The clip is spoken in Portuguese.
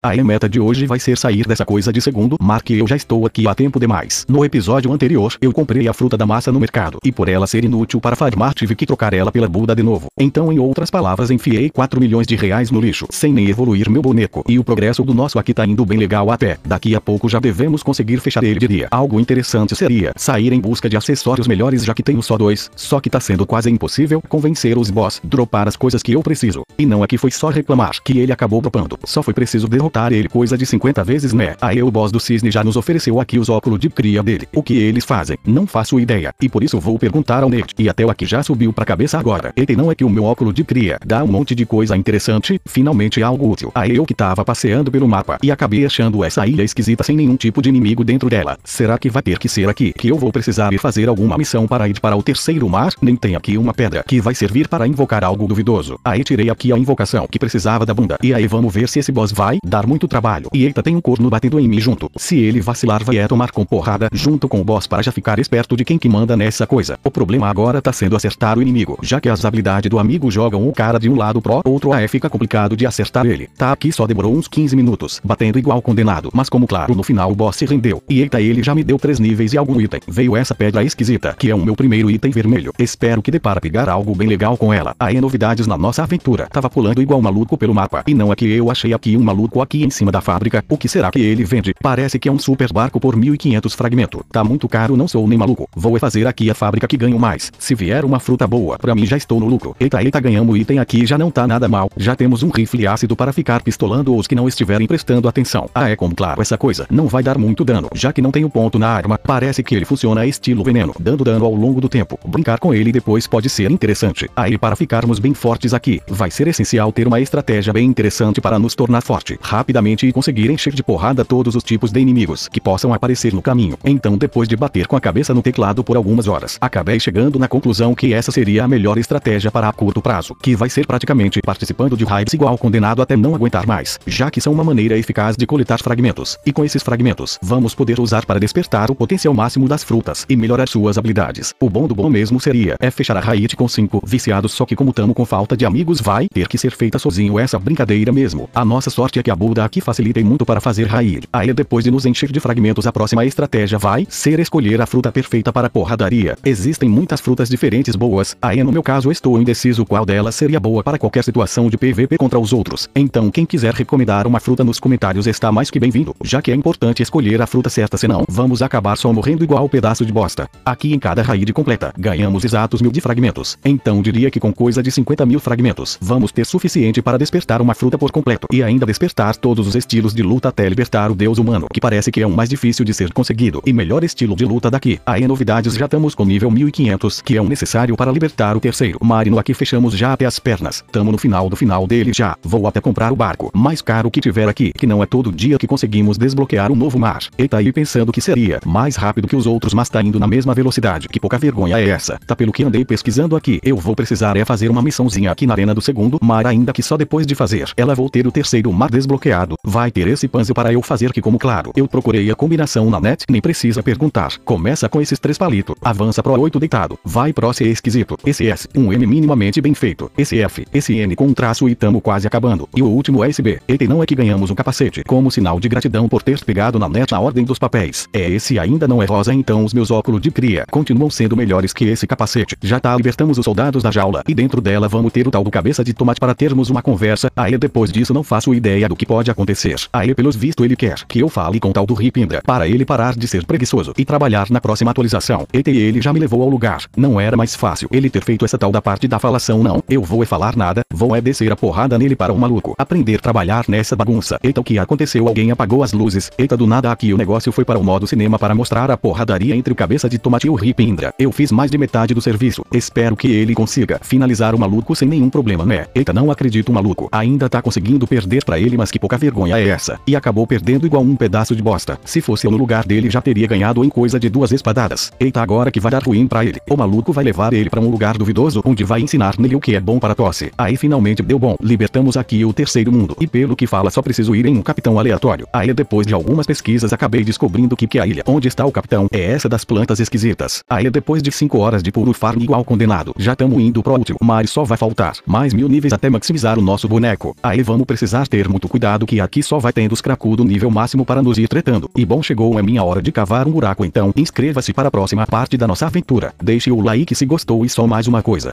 A meta de hoje vai ser sair dessa coisa de segundo mar que eu já estou aqui há tempo demais. No episódio anterior, eu comprei a fruta da massa no mercado, e por ela ser inútil para farmar tive que trocar ela pela Buda de novo. Então em outras palavras enfiei 4 milhões de reais no lixo, sem nem evoluir meu boneco. E o progresso do nosso aqui tá indo bem legal até. Daqui a pouco já devemos conseguir fechar ele diria. Algo interessante seria sair em busca de acessórios melhores já que tenho só dois, só que tá sendo quase impossível convencer os boss, dropar as coisas que eu preciso. E não é que foi só reclamar que ele acabou dropando, só foi preciso derrubar derrotar ele coisa de 50 vezes né? Aí o boss do cisne já nos ofereceu aqui os óculos de cria dele. O que eles fazem? Não faço ideia. E por isso vou perguntar ao Nerd. E até o aqui já subiu pra cabeça agora. Ele não é que o meu óculo de cria dá um monte de coisa interessante, finalmente algo útil. Aí eu que tava passeando pelo mapa e acabei achando essa ilha esquisita sem nenhum tipo de inimigo dentro dela. Será que vai ter que ser aqui que eu vou precisar ir fazer alguma missão para ir para o terceiro mar? Nem tem aqui uma pedra que vai servir para invocar algo duvidoso. Aí tirei aqui a invocação que precisava da bunda. E aí vamos ver se esse boss vai dar dar muito trabalho. E eita tem um corno batendo em mim junto. Se ele vacilar vai é tomar com porrada junto com o boss para já ficar esperto de quem que manda nessa coisa. O problema agora tá sendo acertar o inimigo. Já que as habilidades do amigo jogam o cara de um lado pro outro aí fica complicado de acertar ele. Tá aqui só demorou uns 15 minutos, batendo igual condenado. Mas como claro no final o boss se rendeu. E eita ele já me deu 3 níveis e algum item. Veio essa pedra esquisita que é o meu primeiro item vermelho. Espero que dê para pegar algo bem legal com ela. Aí novidades na nossa aventura. Tava pulando igual maluco pelo mapa. E não é que eu achei aqui um maluco aqui aqui em cima da fábrica, o que será que ele vende? Parece que é um super barco por 1500 fragmento. Tá muito caro não sou nem maluco. Vou é fazer aqui a fábrica que ganho mais. Se vier uma fruta boa, pra mim já estou no lucro. Eita eita ganhamos item aqui já não tá nada mal. Já temos um rifle ácido para ficar pistolando os que não estiverem prestando atenção. Ah é como claro essa coisa, não vai dar muito dano, já que não tenho ponto na arma. Parece que ele funciona estilo veneno, dando dano ao longo do tempo. Brincar com ele depois pode ser interessante. Aí para ficarmos bem fortes aqui, vai ser essencial ter uma estratégia bem interessante para nos tornar forte rapidamente e conseguir encher de porrada todos os tipos de inimigos que possam aparecer no caminho. Então depois de bater com a cabeça no teclado por algumas horas, acabei chegando na conclusão que essa seria a melhor estratégia para a curto prazo, que vai ser praticamente participando de raids igual condenado até não aguentar mais, já que são uma maneira eficaz de coletar fragmentos, e com esses fragmentos, vamos poder usar para despertar o potencial máximo das frutas e melhorar suas habilidades. O bom do bom mesmo seria, é fechar a raid com 5 viciados só que como tamo com falta de amigos vai ter que ser feita sozinho essa brincadeira mesmo. A nossa sorte é que a boa muda aqui facilita e muito para fazer raid. Aí depois de nos encher de fragmentos a próxima estratégia vai ser escolher a fruta perfeita para porradaria. Existem muitas frutas diferentes boas, aí no meu caso estou indeciso qual delas seria boa para qualquer situação de PVP contra os outros. Então quem quiser recomendar uma fruta nos comentários está mais que bem-vindo, já que é importante escolher a fruta certa senão vamos acabar só morrendo igual pedaço de bosta. Aqui em cada raid completa, ganhamos exatos mil de fragmentos. Então diria que com coisa de 50 mil fragmentos, vamos ter suficiente para despertar uma fruta por completo e ainda despertar todos os estilos de luta até libertar o deus humano, que parece que é o mais difícil de ser conseguido e melhor estilo de luta daqui. Aí novidades já estamos com nível 1500, que é o necessário para libertar o terceiro marino. Aqui fechamos já até as pernas, tamo no final do final dele já. Vou até comprar o barco mais caro que tiver aqui, que não é todo dia que conseguimos desbloquear um novo mar. E tá aí pensando que seria mais rápido que os outros, mas tá indo na mesma velocidade. Que pouca vergonha é essa? Tá pelo que andei pesquisando aqui. Eu vou precisar é fazer uma missãozinha aqui na arena do segundo mar ainda que só depois de fazer ela vou ter o terceiro mar desbloqueado prateado, vai ter esse panze para eu fazer que como claro, eu procurei a combinação na net, nem precisa perguntar. Começa com esses três palito, avança pro 8 deitado, vai pro C esquisito, esse S, um M minimamente bem feito, esse F, esse N com um traço e tamo quase acabando, e o último é esse B. não é que ganhamos um capacete, como sinal de gratidão por ter pegado na net a ordem dos papéis. É esse ainda não é rosa então os meus óculos de cria continuam sendo melhores que esse capacete. Já tá libertamos os soldados da jaula, e dentro dela vamos ter o tal do cabeça de tomate para termos uma conversa, aí depois disso não faço ideia do que pode pode acontecer. Aí pelos visto ele quer que eu fale com tal do Ripinda para ele parar de ser preguiçoso e trabalhar na próxima atualização. E ele já me levou ao lugar. Não era mais fácil ele ter feito essa tal da parte da falação não. Eu vou é falar nada, vou é descer a porrada nele para o um maluco. Aprender a trabalhar nessa bagunça. Eita o que aconteceu? Alguém apagou as luzes. Eita do nada aqui o negócio foi para o modo cinema para mostrar a porradaria entre o cabeça de tomate e o Ripindra. Eu fiz mais de metade do serviço. Espero que ele consiga finalizar o maluco sem nenhum problema né? Eita não acredito maluco. Ainda tá conseguindo perder pra ele mas que que pouca vergonha é essa? E acabou perdendo igual um pedaço de bosta. Se fosse eu no lugar dele já teria ganhado em coisa de duas espadadas. Eita agora que vai dar ruim pra ele. O maluco vai levar ele pra um lugar duvidoso onde vai ensinar nele o que é bom para tosse. Aí finalmente deu bom. Libertamos aqui o terceiro mundo. E pelo que fala só preciso ir em um capitão aleatório. Aí depois de algumas pesquisas acabei descobrindo que, que a ilha onde está o capitão é essa das plantas esquisitas. Aí depois de 5 horas de puro farm igual condenado. Já tamo indo pro último. Mas só vai faltar mais mil níveis até maximizar o nosso boneco. Aí vamos precisar ter muito cuidado cuidado que aqui só vai tendo os cracudo nível máximo para nos ir tretando. E bom chegou a minha hora de cavar um buraco então inscreva-se para a próxima parte da nossa aventura. Deixe o like se gostou e só mais uma coisa.